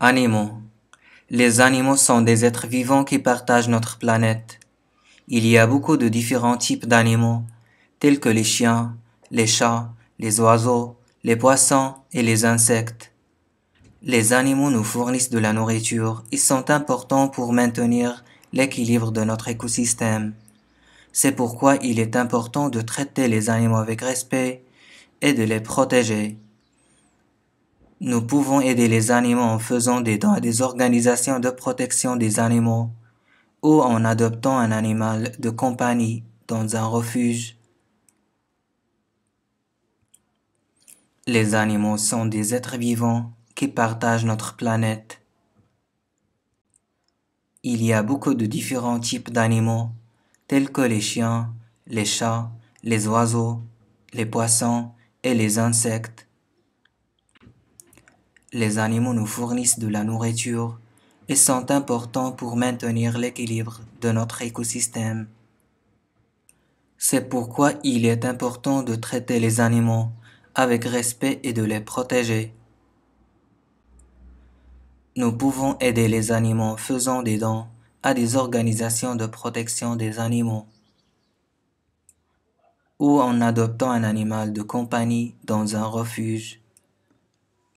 Animaux. Les animaux sont des êtres vivants qui partagent notre planète. Il y a beaucoup de différents types d'animaux, tels que les chiens, les chats, les oiseaux, les poissons et les insectes. Les animaux nous fournissent de la nourriture Ils sont importants pour maintenir l'équilibre de notre écosystème. C'est pourquoi il est important de traiter les animaux avec respect et de les protéger. Nous pouvons aider les animaux en faisant des dons à des organisations de protection des animaux ou en adoptant un animal de compagnie dans un refuge. Les animaux sont des êtres vivants qui partagent notre planète. Il y a beaucoup de différents types d'animaux, tels que les chiens, les chats, les oiseaux, les poissons et les insectes. Les animaux nous fournissent de la nourriture et sont importants pour maintenir l'équilibre de notre écosystème. C'est pourquoi il est important de traiter les animaux avec respect et de les protéger. Nous pouvons aider les animaux en faisant des dons à des organisations de protection des animaux ou en adoptant un animal de compagnie dans un refuge.